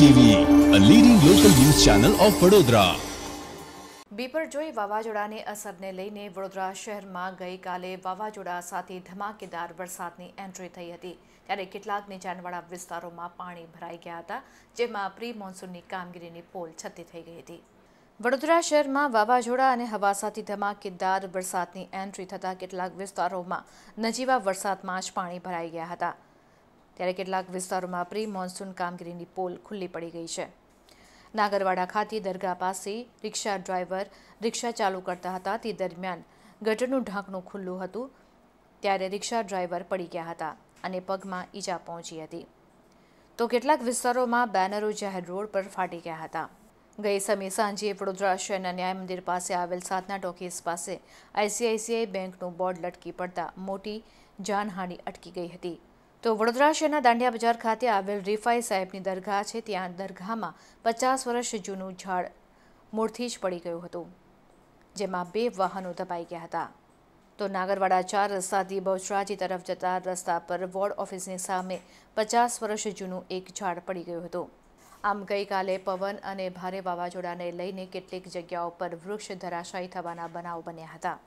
TV a leading local news channel of Vadodara Biparjoy વાવાઝોડાની અસરને લઈને વડોદરા શહેરમાં ગઈકાલે વાવાઝોડા સાથે ધમાકેદાર વરસાદની એન્ટ્રી થઈ હતી ત્યારે કેટલાક નીચાણવાળા વિસ્તારોમાં પાણી ભરાઈ ગયા હતા જેમાં પ્રી મોન્સૂનની કામગીરીની પોલ છતી થઈ ગઈ હતી વડોદરા શહેરમાં વાવાઝોડા અને હવા સાથે ધમાકેદાર વરસાદની એન્ટ્રી થતાં કેટલાક વિસ્તારોમાં નજીવા વરસાદમાં જ પાણી ભરાઈ ગયા હતા ત્યારે કેટલાક વિસ્તારોમાં પ્રી મોન્સૂન કામગીરીની પોલ ખુલ્લી પડી ગઈ છે નાગરવાડા ખાતે દરગાહ પાસે રિક્ષા ડ્રાઈવર રિક્ષા ચાલુ કરતા હતા તે દરમિયાન ગટરનું ઢાંકણું ખુલ્લું હતું ત્યારે રિક્ષા ડ્રાઈવર પડી ગયા હતા અને પગમાં ઈજા પહોંચી હતી તો કેટલાક વિસ્તારોમાં બેનરો જાહેર રોડ પર ફાટી ગયા હતા ગઈ સમયે સાંજે વડોદરા શહેરના ન્યાય મંદિર પાસે આવેલ સાધના ટોકીઝ પાસે આઈસીઆઈસીઆઈ બેંકનું બોર્ડ લટકી પડતા મોટી જાનહાનિ અટકી ગઈ હતી તો વડોદરા શહેરના દાંડિયા બજાર ખાતે આવેલ રિફાઈ સાહેબની દરગાહ છે ત્યાં દરગાહમાં પચાસ વર્ષ જૂનું ઝાડ મૂળથી જ પડી ગયું હતું જેમાં બે વાહનો દબાઈ ગયા હતા તો નાગરવાડા ચાર રસ્તાથી બહુચરાજી તરફ જતા રસ્તા પર વોર્ડ ઓફિસની સામે પચાસ વર્ષ જૂનું એક ઝાડ પડી ગયું હતું આમ ગઈકાલે પવન અને ભારે વાવાઝોડાને લઈને કેટલીક જગ્યાઓ પર વૃક્ષ ધરાશાયી થવાના બનાવ બન્યા હતા